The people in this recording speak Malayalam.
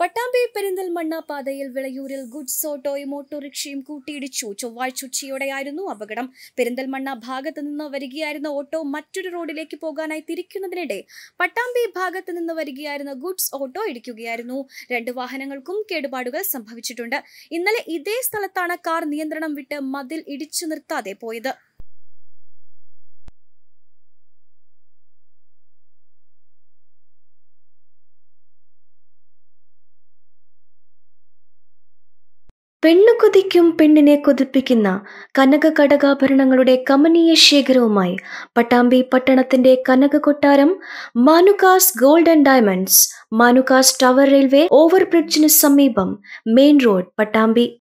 പട്ടാമ്പി പെരിന്തൽമണ്ണ പാതയിൽ വിളയൂരിൽ ഗുഡ്സ് ഓട്ടോയും ഓട്ടോറിക്ഷയും കൂട്ടിയിടിച്ചു ചൊവ്വാഴ്ച ഉച്ചയോടെയായിരുന്നു അപകടം പെരിന്തൽമണ്ണ ഭാഗത്ത് നിന്ന് വരികയായിരുന്ന ഓട്ടോ മറ്റൊരു റോഡിലേക്ക് പോകാനായി തിരിക്കുന്നതിനിടെ പട്ടാമ്പി ഭാഗത്ത് നിന്ന് വരികയായിരുന്ന ഗുഡ്സ് ഓട്ടോ ഇടിക്കുകയായിരുന്നു രണ്ട് വാഹനങ്ങൾക്കും കേടുപാടുകൾ സംഭവിച്ചിട്ടുണ്ട് ഇന്നലെ ഇതേ സ്ഥലത്താണ് കാർ നിയന്ത്രണം വിട്ട് മതിൽ ഇടിച്ചു നിർത്താതെ പോയത് പെണ്ണു കൊതിക്കും പെണ്ണിനെ കൊതിപ്പിക്കുന്ന കനക കടകാഭരണങ്ങളുടെ കമനീയ ശേഖരവുമായി പട്ടാമ്പി പട്ടണത്തിന്റെ കനക കൊട്ടാരം Manukas gold and diamonds Manukas tower railway ഓവർബ്രിഡ്ജിന് സമീപം മെയിൻ റോഡ് പട്ടാമ്പി